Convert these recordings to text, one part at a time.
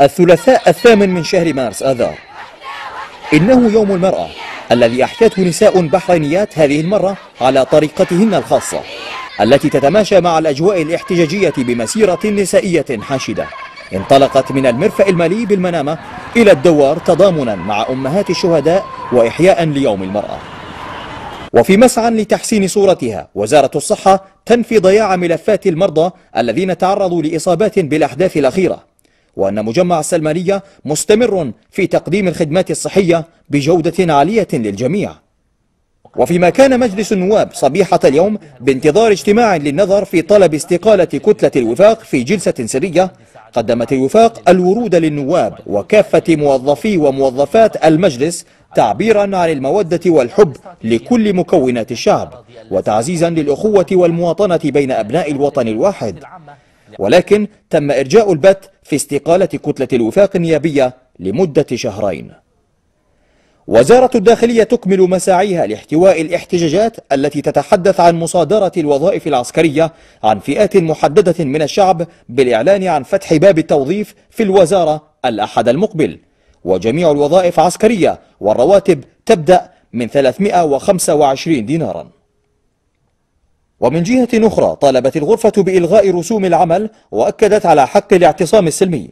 الثلاثاء الثامن من شهر مارس آذار إنه يوم المرأة الذي أحكته نساء بحرينيات هذه المرة على طريقتهن الخاصة التي تتماشى مع الأجواء الاحتجاجية بمسيرة نسائية حاشدة انطلقت من المرفأ المالي بالمنامة إلى الدوار تضامنا مع أمهات الشهداء وإحياء ليوم المرأة وفي مسعى لتحسين صورتها وزارة الصحة تنفي ضياع ملفات المرضى الذين تعرضوا لإصابات بالأحداث الأخيرة وأن مجمع السلمانية مستمر في تقديم الخدمات الصحية بجودة عالية للجميع وفيما كان مجلس النواب صبيحة اليوم بانتظار اجتماع للنظر في طلب استقالة كتلة الوفاق في جلسة سرية قدمت الوفاق الورود للنواب وكافة موظفي وموظفات المجلس تعبيرا عن المودة والحب لكل مكونات الشعب وتعزيزا للأخوة والمواطنة بين أبناء الوطن الواحد نعم. ولكن تم إرجاء البت في استقالة كتلة الوفاق النيابية لمدة شهرين وزارة الداخلية تكمل مساعيها لاحتواء الاحتجاجات التي تتحدث عن مصادرة الوظائف العسكرية عن فئات محددة من الشعب بالإعلان عن فتح باب التوظيف في الوزارة الأحد المقبل وجميع الوظائف عسكرية والرواتب تبدأ من 325 ديناراً ومن جهة أخرى طالبت الغرفة بإلغاء رسوم العمل وأكدت على حق الاعتصام السلمي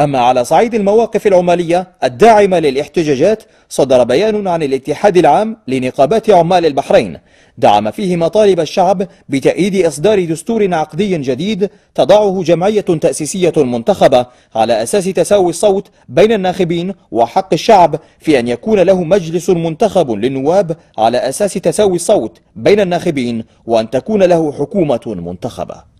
أما على صعيد المواقف العمالية الداعمة للاحتجاجات صدر بيان عن الاتحاد العام لنقابات عمال البحرين دعم فيه مطالب الشعب بتأييد إصدار دستور عقدي جديد تضعه جمعية تأسيسية منتخبة على أساس تساوي الصوت بين الناخبين وحق الشعب في أن يكون له مجلس منتخب للنواب على أساس تساوي الصوت بين الناخبين وأن تكون له حكومة منتخبة